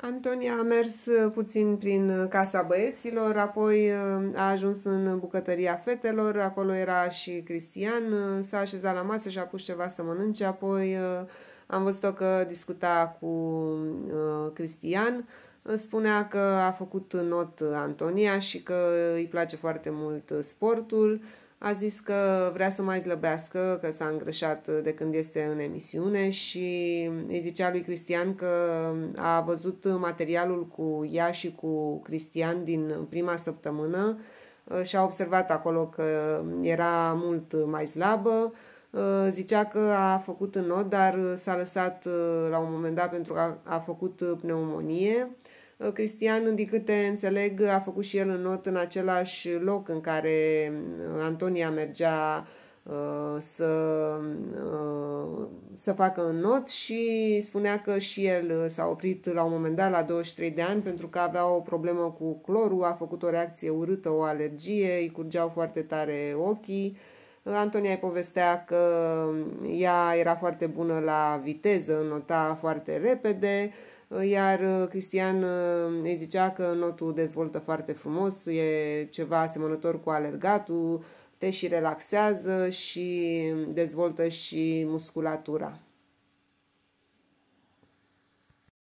Antonia a mers uh, puțin prin uh, casa băieților, apoi uh, a ajuns în bucătăria fetelor, acolo era și Cristian, s-a așezat la masă și a pus ceva să mănânce, apoi am văzut-o că discuta cu Cristian, spunea că a făcut not Antonia și că îi place foarte mult sportul, a zis că vrea să mai slăbească, că s-a îngrășat de când este în emisiune și îi zicea lui Cristian că a văzut materialul cu ea și cu Cristian din prima săptămână și a observat acolo că era mult mai slabă. Zicea că a făcut în not, dar s-a lăsat la un moment dat pentru că a făcut pneumonie Uh, Cristian, din câte înțeleg, a făcut și el în not în același loc în care uh, Antonia mergea uh, să, să facă în not și spunea că și el s-a oprit la un moment dat la 23 de ani pentru că avea o problemă cu clorul, a făcut o reacție urâtă, o alergie, îi curgeau foarte tare ochii. Antonia îi povestea că ea era foarte bună la viteză, nota foarte repede, uh, iar uh, Cristian uh, îi zicea că notul dezvoltă foarte frumos, e ceva asemănător cu alergatul, te și relaxează și dezvoltă și musculatura.